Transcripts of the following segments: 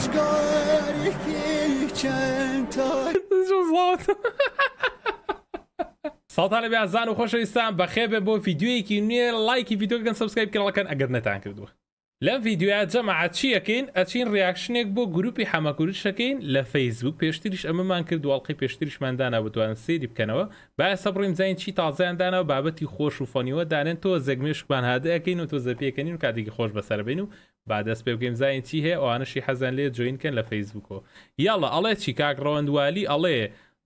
سڵتانە بیازان و خۆشەویستان بە خێبێ بۆ یددیوەیەکی نوێ لایکی یددیو بکەن سبسکرایب کردەکەن ئەگەر نەتان کردووە لەم یددیوە جەماعات چیەکەین ئەچین ریاکشنێک بۆ گروپی حەمەکوریشەکەین لە فەیسبوک پێشتریش ئەمەمان کرد دوڵقی پێشتریشماندانا بتوان سێری بکەنەوە با سەبڕیم زین چی تازیاندانا و بابەتی خۆش و فۆنیوە دانێن تۆ زەگمێشمان هادەکەین و تۆ زەپێکەنین و کاتێکی خۆش بەسەربین و بادەست پێ بگەیم زین چی هەیە ئەوانشی حەزان لێ جوینکەن لە فەیسبوکۆ یاڵە ئەڵێ چی کاک ڕەوەندوالی ئەڵێ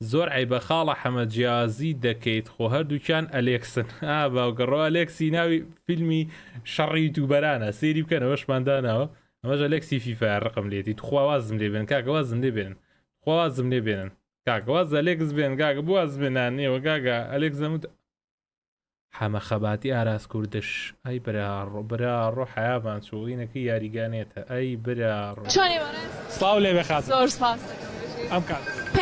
زۆر عیبە خاڵە حەمەجیازی دەکەیت خۆ هەردووکیان ئەلێکسن باوگەڕۆ ئەلێکسی ناوی فیلمی شەڕی دووبەرانە سێری بکەن ئەوەشماندانەوە ئەمەژە لەکسی فیفا ڕقم لێتی خواوازم لێبێن کاکەوازم لێبێن خوازم لێبێنن کاکەواز ئەلێکس بێن گاگە بواز بێنانێەوە گاگە ئەلێکزەموت حەمە خەباتی ئاراس کوردش ئەی برا برا ڕۆ حیابان چوینەکە یاریگانێتە ئەی برا ڕۆ سلااو لێ بخات زۆر ئەم کات.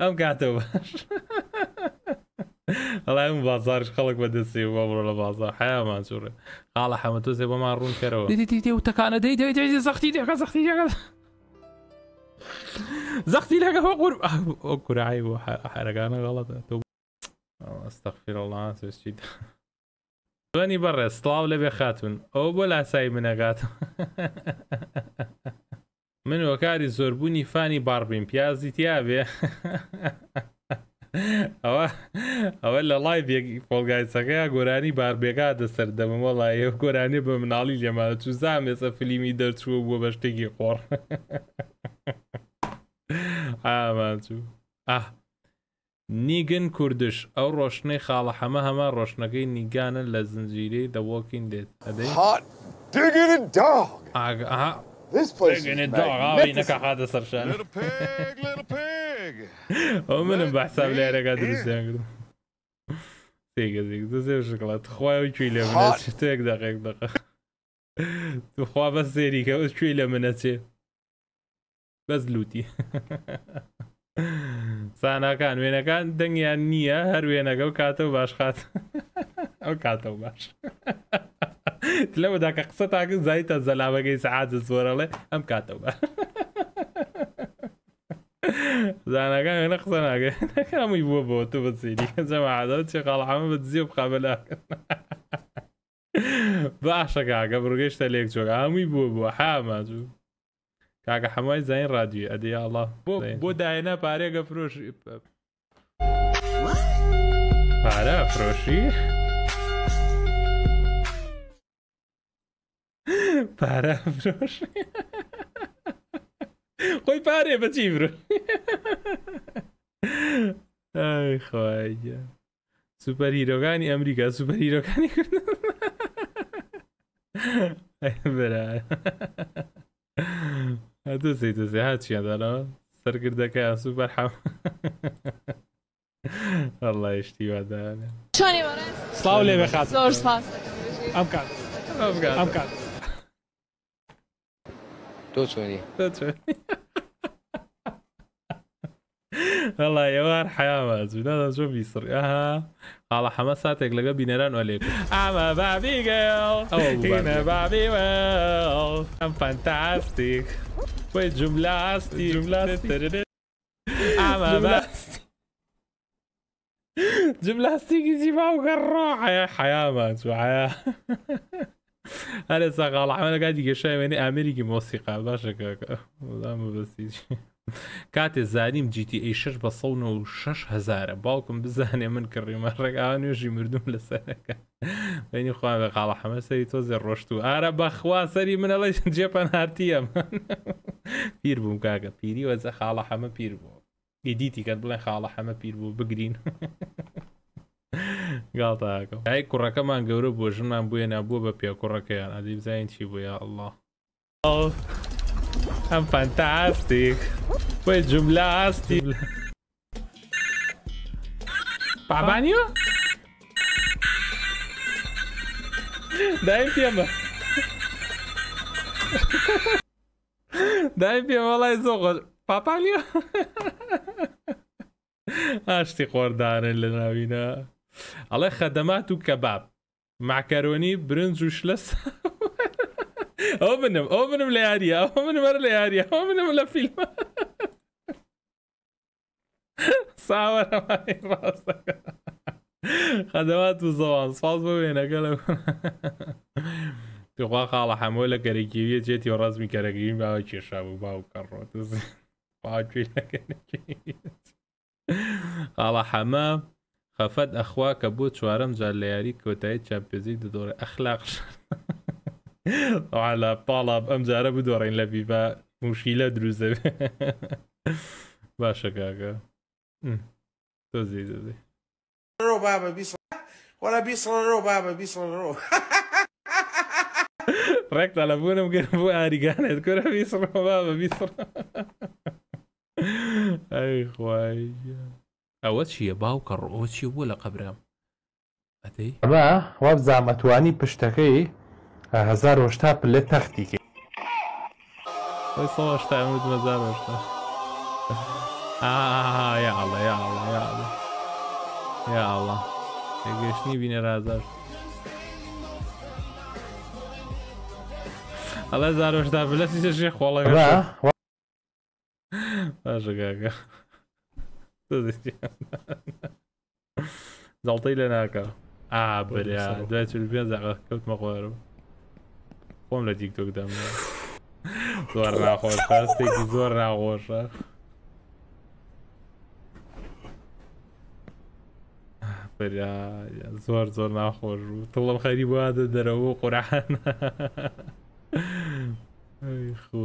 ئەم کاتەوە بەڵای ئەم ايش خلق بدي بۆ بڕۆ ولا بازار حیامان ما قاڵە قال تۆ سێ بۆمان ڕوون کەرەوە دي دي دي دەی دەی دي دي دي زختي دي زختي دي زختي لك فوق اوكر عيب حرق انا غلط استغفر الله سوێستی دوێنی برا سڵاو لبي خاتون بلا ساي من اغاتون من وەکاری زۆربوونی فانی باربین پیازی تیاابێ ئەوە ئەوە لە لای پۆلگایسەکەی گۆرانی باربێگا دەسەر دەمەوە لایە گۆرانی بە مناڵی لێمانە چ زانێسە فلیمی دەرچوو بۆ بە شتێکی قۆڕ ئامانچوو ئا نیگن کوردش ئەو ڕۆشنەی خاڵە هەمە هەمە ڕۆشنەکەی نیگانە لە زنجیرەی دەوەکین دێت ئەدەی This place is magnificent. Little pig, little pig. أو من بحساب لي أنا قادر أستعمله. تيجا تيجا تسير شوكولات خوايا وشوي لي من تشتاك دقيق دقيق. تخوا بس سيريكا وشوي لي من تشي. بس لوتي. ساناکان وێنەکان دەنگیان نییە هەر وێنەگە و کاتە و باش خات ئەو کاتە و باش. لەوەدا کە قسە تاکە زایتە زەلاوەگەی سعاد زۆرەڵێ ئەم کاتەوە بە زانەکان لە قسە ناگە نەکەمووی بووە بۆ تو بچیری جەماعدا چێ قاڵحامە بە دزیێ بقابلاکەن باشەکەگە بڕگەشتە لێک جۆگە هەمووی بووە بووە حاماجوو کاکە هەمای زین رادیو ئەدی ئاڵە بۆ بۆ داەنە پارێگە فرۆشی پارە فرۆشی؟ پارە فرۆش خۆی پارێ بەچی برو خی سوپەر هیرۆگانی ئەمریکا سوپەر هیرۆکانی کرد دوزی دزی هاچیانداەوە سەرگردەکە سوپەر حەم ئەله یشتی وادانێ سلااو لێ بەخات زۆر ئەم کات ئەم کات 220 والله يا وار حياة هذا شو بيصير اها على حماساتك لقى بينيران وليك I'm a baby girl in a baby world I'm fantastic wait جملة استيك جملة استيك I'm a Barbie جملة استيك يجيبها وقروحة يا حياة شو حياة هەر ساقاڵ عمەکە دیگەشای وێنێ ئامریکی مۆسیقا باشەکەکە بەستی کاتێ زانیم جیتی ئەی شش بە سە و شش هزارە باوکم بزانێ من کڕیمە ڕێگا نوێژی مردوم لەسەرەکە بینی خوا بە قاڵە حەمە سەری تۆزێ ڕۆشت و ئارە بەخوا سەری منەڵی جێپەن هاتیە پیر بووم کاکە پیری وەزە خاڵە حەمە پیر بوو ئیدیتی کات بڵێ خاڵە حەمە پیر بوو بگرین گاڵتاکەم ئای کوڕەکەمان گەورە بۆ ژنمان بووە نبووە بە پێ کوڕەکەیان ئەدی بزین چی بووە ئەله ئەم فەنتاستیک بۆی جملە ئاستی پابانیوە؟ دایم پێمە دایم پێوەڵای زۆغ پاپانیە؟ ئاشتی خۆردانن لە ناوینە. ئەڵێ خەدەمات و معكروني معکەرۆنی برنج و او منهم بنم ئەو بنم لە یاریە ئەو منمەر لە یاریە ئەو منم لە فیلم ساوە خەدەوات و زەوان سپاس بۆ وێنەکە لە توخوا خاڵە هەمۆ لە گەرەگیریە جێتی و ڕزمی گەرەگیریم باوە کێشا بوو خفت اخوا خەفەت ئەخواکە بۆ چوارەم جار لە یاری کۆتایی چمپیۆزیک دۆرە ئەخلاق لە پاڵا ئەم جارە بدۆڕین لە بیبا موشیلە دروست دەبێ باشە رو تۆزی دەزی ڕۆ بابە وەرە بیسڵە ڕۆ بابە بیسڵە ڕۆ ڕێکتا لە بوونم گەر بۆ ئاریگانێت کورە بیسڕ بابە بیسڕ ئەی خوای ئەوە چییە باوکە ڕۆچی بوو لە قبرام ئەمە واب زامەتوانی پشتەکەی هزار ۆشتا پلە تەختیکە سەشتا مەزار ۆشتا یاڵە یاڵە یاڵە یاڵە گەشتنی بینە رازار ئەڵە زارۆشتا بلەسی چێ خۆڵەکە باشە گاگە زڵتەی لە ناکە ئا بەریا دوای چ پێ زەقە کەوتمە خوارم خۆم لە دیک تۆکدام زۆر ناخۆش پاستێکی زۆر ناخۆشە بەریا زۆر زۆر ناخۆش و تڵم خەری وادە دەرەوە قورعان خۆ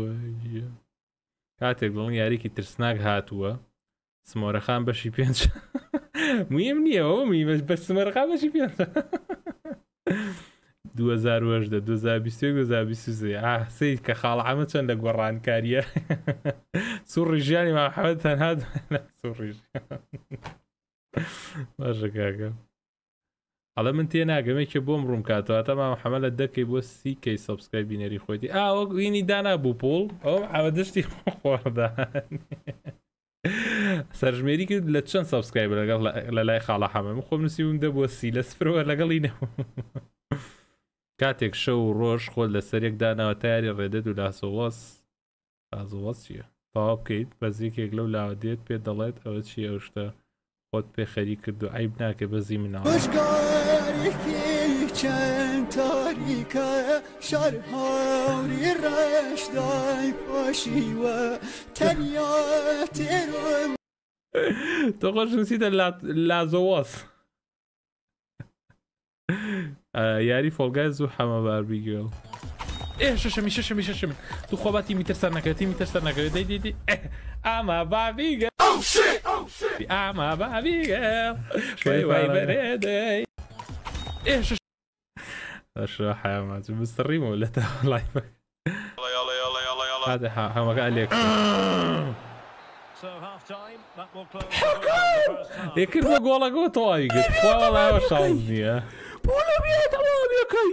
کاتێک دڵنگ یاریکی ترسناک هاتووە سمۆرەخان بەشی پێنج مویم نییە ئەو میمەش بە سمەرخان بەشی پێنج 2020 سی کە خاڵ ئەمە چەند لە گۆڕانکاریە سوڕی ژیانی ماحەد تەنها سوڕیژ باشە کاکە ئەڵە من تێ ناگەمێکە بۆم ڕوم کاتەوە تەما حەمە لە دەکەی بۆ سیکەی سبسکای بینەری خۆیتی ئاوەک وینی دانا بوو پۆڵ ئەو ئەوە دەشتی خۆردان سەرژمێری کرد لە چەند سابسکایب لەگەڵ لە لای خاڵە حەمەم خۆم نووسیون دەبووە سیلە سفرەوە لەگەڵی نە کاتێک شەو و ڕۆژ خۆل لە سەرێک داناوە تیاری ڕێدەت و لاسۆوەس ئازوەسیە تاوا بکەیت بەزیکێک لەو لاوە دێت پێ دەڵێت ئەوە چی ئەوشتە خۆت پێ خەری کرد و عیب ناکە بەزی منەوە. چند تاریکە شار هاوری ڕشدای پۆشیوە تەنیا تێرم تخش نسيت اللعزواز یاری فولگای زوو حەمە باربیگوێڵ ئێ شەشەمی شەشەمی شەشەمە تو خۆباتی میتەسەر نەکەتی میتەسەر نەکەوێت دەی دیدی ئاما آه، بابیگە آه، ئاما بابیگە شوي وای بەرێدەی ئێ حەمات مستڕیمەوە لە تا لای هذا هم قال لك Je e eh? kar e e bo gola gotovo igra. Hvala levo šalnija. Puno mi je tamo nekaj.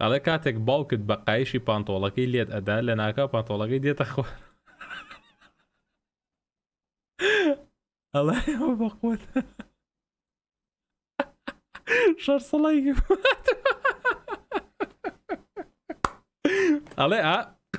على كاتك بالكت بقايشي بانطولكي ليت أدال لناكا بانطولكي ديت أخو الله يا بقوت شر صلايك الله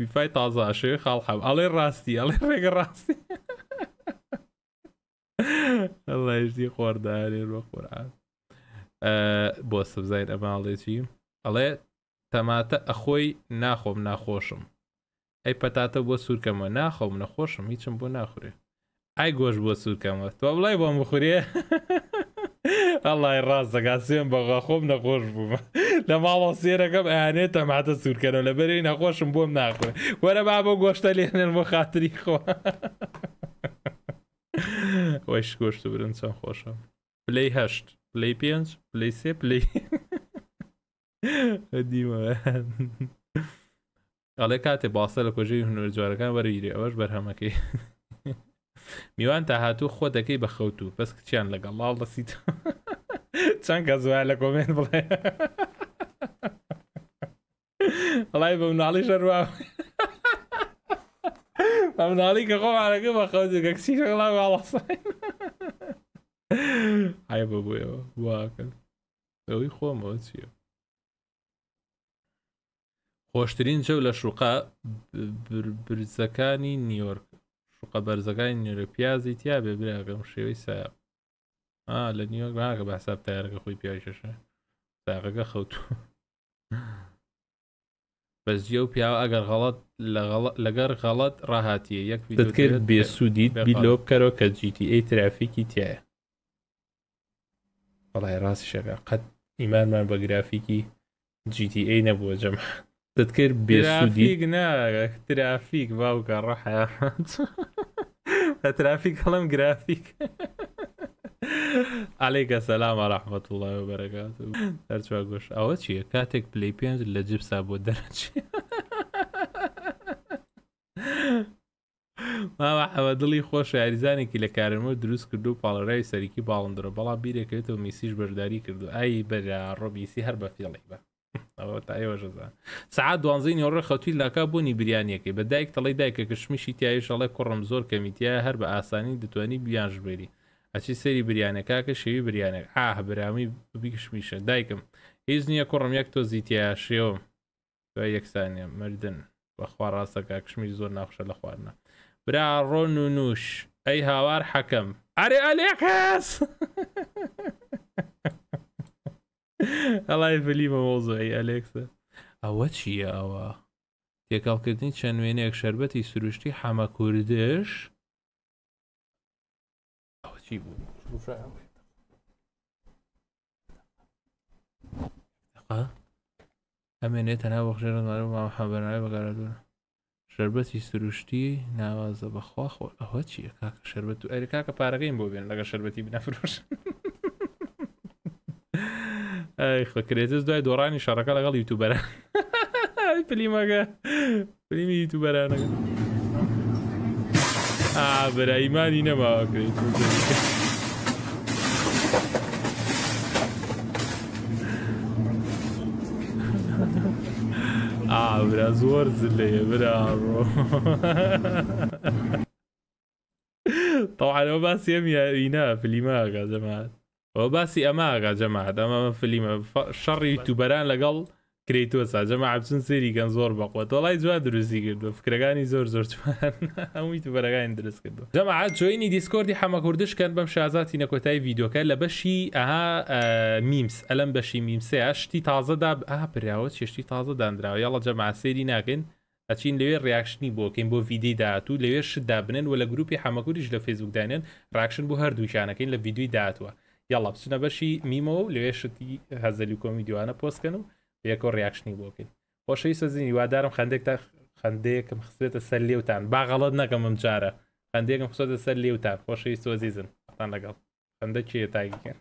ویفای تازاشێ خاڵ حەب ئەڵێ ڕاستی ئەڵێ ڕێگە ڕاستی ئەڵژدی خۆردارێ ڕۆ خورعات بۆ سبزایت ئەماڵێکی ئەڵێ تەماتە ئەخۆی ناخۆم ناخۆشم ئەی پەتاتە بۆ سوورکەمە ناخۆم نەخۆشم هیچم بۆ ناخورێ ئای گۆش بۆ سوورکەمە تۆ بڵای بۆم بخورێ ئەڵی ڕاست دەگاسێن بەغا خۆم نەخۆش بوومە لە ماڵە سێرەکەم ئەیانێت تەماتە سوورکەنەوە لە بەری نەخۆشم بۆم ناخوێ وەرە با بۆ گۆشتە لێنن بۆ خاتری خۆ وەش گۆشت و برن چەند خۆشە پلەی هەشت پلەی پێنج پلەی سێ پلەی دیوە ئەڵێ کاتێ باسە لە کۆژەی هوەر جوارەکان وەرەگیری ئەوەش بەرهەمەکەی میوان تا هاتوو خۆ دەکەی بە خەوت و بەس کچیان لەگەڵ لاڵ دەسییت چەند کە زوای لە کۆمێن بڵێ بەڵی بە مناڵی شەروا بە مناڵی کە خۆمانەکە بە خەوتکە کچیشەڵا باڵەسای ئای بە بۆیەوە واکەن ئەوی خۆمەوە چییە خۆشترین چە لە شوقا برزەکانی نیوەرک شوقە بەرزەکانی نیورە پیازی تیا بێ براگەم شێوەی سایە لە نیوەک ناکە بەساب تارەکە خۆی پیاکەشە تاقەکە خەوت بەزیە و پیاوە ئەگەر غەڵەت لەگەر غەڵەت ڕاهاتیە یەک کرد بێسوودیت بیلۆ بکەرەوە کە جیتی ترافیکی تایە بەڵای ڕاستی شەکە قەت ئیمانمان بە گرافیکی جیتی نەبووە جەم دەت کرد بێسوودیگ ناگە ترافیک باوکە ڕەحیات بە ترافیک هەڵم گرافیک علیکە سەسلام ڕحمەت وڵی و بەرەکات هەرچوا گۆش ئەوە چییە کاتێک پلی پێنج لە جپسا بۆ دەرەچی ماوە ئەوە دڵی خۆش یاریزانێکی لە کارمە دروست کردو و پاڵەرای سەریکی باڵندرە بەڵا بیرێکێت و میسیش بەرداری کردو ئای بەرا ڕۆبیسی هەر بە فێڵی بە ئەوە تا ئێوەژەزان سعات دوانزین یۆڕە خەتوی لاکا بۆنی بریانیەکەی بە دایک تەڵی دایکە کشمیشی تایشەڵێ کوڕم زۆر کەمیتیە هەر بە ئاسانی دەتوانی بیانژبێری ئەچی سەری بریانەکە کە شێوی بریانێک ئاه برامی بکشمیشە دایکم هیچ نییە کوڕم یەک تۆ زییتیا شێوم دو یەکسانە مردن بەخوا ڕاستەکە کشمیر زۆر ناخشە لە خواردنە برا ڕۆن و نووش ئەی هاوار حەکەم ئەرێ ئەلێ کەس ئەڵای فلیمە مۆزۆی ئەلێکسە ئەوە چییە ئەوە تێکەڵکردنی چەند وێنێک شربەتی سروشتی حەمە کوردش چی بوو ئەمێنێت تەنها بە خژێرەمار و ماحەبەرای بەگارەدونە شربەتی سروشتی ناوازە بەخوا خۆ ئەوە چیە کاکە شربەت و ئەریکا کە پارەکەیم بۆ بێن لەگە شربەتی بنەفرۆش خەکرێتز دوای دۆڕانی شارەکە لەگەڵ یوتوبەرە پلیمەگە پلیمی یوتوبەرانەکە بەرایمانی نەماکرێت ئابرا زۆر زلەیە براڕۆ تەوانەوە باسی ئەم یارینا فلیماگا جەمات ئەوە باسی ئەماگا جەمات ئەمە فلیمە شەڕی تووبەران لەگەڵ کرێیتوەسا جەمە عبچن سێری گەن زۆر بەقوە دەڵای جووا دروستی کردو فکرەکانی زۆر زۆر هەمووی بەرەگانی درست کردو جەمە جوینی دیسکۆردی حەمە کوردشکەن بەم شازاتی نەکۆتای ویددیوکە لە بەشی ئەها میمس ئەلم بەشی میمسەیە شتی تازەدا ئا پراوە چێشتی تازە دانراوە یاڵە جەمە سێری ناکەین ئەچین لەوێ ڕیاکشنی بۆکەین بۆ ویددی داهاتوو لەوێ شت دابنن و لە گروپی حەمەکوریش لە فێزبوک دانێن ڕاکشن بۆ هەردووشانەکەین لە ویددیوی داهاتوە یاڵە بچنە بەشی میمە و لەوێ شتی هەزەلی کۆمیدیوانە پۆستکەن و یەکۆ ڕیاکشنی بۆ بکەیت خۆشەویستە زیینی وادارم خندێک تا خندێکم خسێتە سەر لێوتان باغەڵت نەکەم ئەم جارە خندێکم خسێتە سەر لێوتان خۆشەویست وەزیزن تان لەگەڵ خندە کێ تاگیکە.